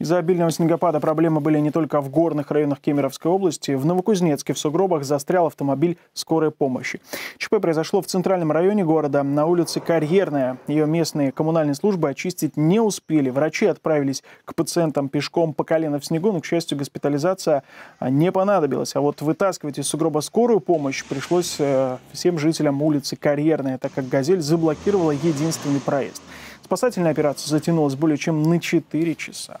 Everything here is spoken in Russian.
Из-за обильного снегопада проблемы были не только в горных районах Кемеровской области. В Новокузнецке в сугробах застрял автомобиль скорой помощи. ЧП произошло в центральном районе города, на улице Карьерная. Ее местные коммунальные службы очистить не успели. Врачи отправились к пациентам пешком по колено в снегу, но, к счастью, госпитализация не понадобилась. А вот вытаскивать из сугроба скорую помощь пришлось э, всем жителям улицы Карьерная, так как «Газель» заблокировала единственный проезд. Спасательная операция затянулась более чем на 4 часа.